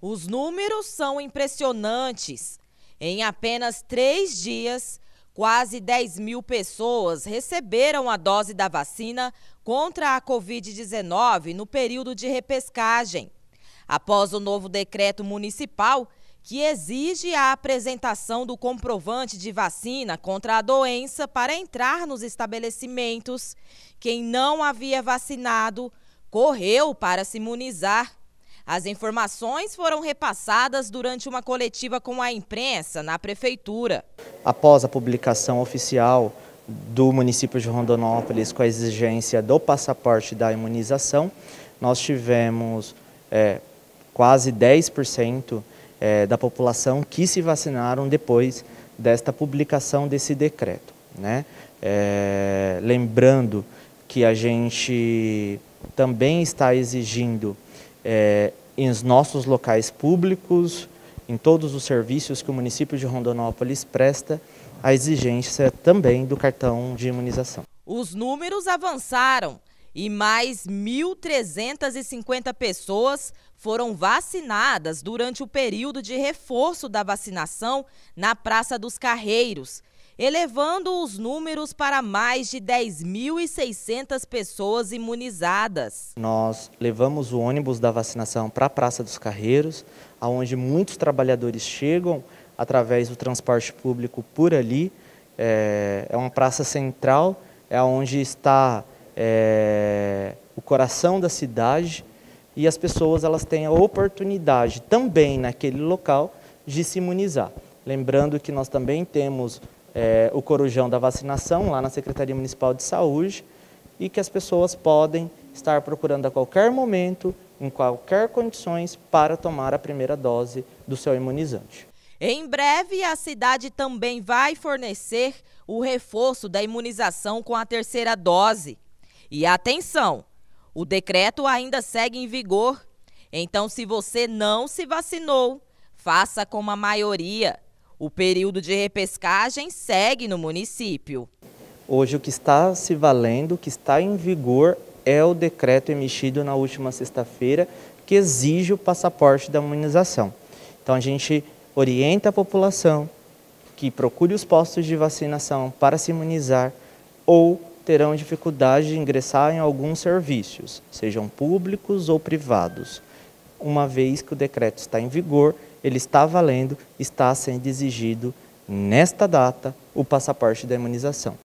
Os números são impressionantes. Em apenas três dias, quase 10 mil pessoas receberam a dose da vacina contra a Covid-19 no período de repescagem. Após o novo decreto municipal, que exige a apresentação do comprovante de vacina contra a doença para entrar nos estabelecimentos, quem não havia vacinado correu para se imunizar as informações foram repassadas durante uma coletiva com a imprensa na Prefeitura. Após a publicação oficial do município de Rondonópolis com a exigência do passaporte da imunização, nós tivemos é, quase 10% é, da população que se vacinaram depois desta publicação desse decreto. Né? É, lembrando que a gente também está exigindo é, em nossos locais públicos, em todos os serviços que o município de Rondonópolis presta, a exigência também do cartão de imunização. Os números avançaram e mais 1.350 pessoas foram vacinadas durante o período de reforço da vacinação na Praça dos Carreiros elevando os números para mais de 10.600 pessoas imunizadas. Nós levamos o ônibus da vacinação para a Praça dos Carreiros, aonde muitos trabalhadores chegam através do transporte público por ali. É, é uma praça central, é onde está é, o coração da cidade e as pessoas elas têm a oportunidade também naquele local de se imunizar. Lembrando que nós também temos é, o corujão da vacinação lá na Secretaria Municipal de Saúde e que as pessoas podem estar procurando a qualquer momento, em qualquer condições, para tomar a primeira dose do seu imunizante. Em breve, a cidade também vai fornecer o reforço da imunização com a terceira dose. E atenção, o decreto ainda segue em vigor. Então, se você não se vacinou, faça como a maioria. O período de repescagem segue no município. Hoje o que está se valendo, o que está em vigor é o decreto emitido na última sexta-feira que exige o passaporte da imunização. Então a gente orienta a população que procure os postos de vacinação para se imunizar ou terão dificuldade de ingressar em alguns serviços, sejam públicos ou privados, uma vez que o decreto está em vigor ele está valendo, está sendo exigido nesta data o passaporte da imunização.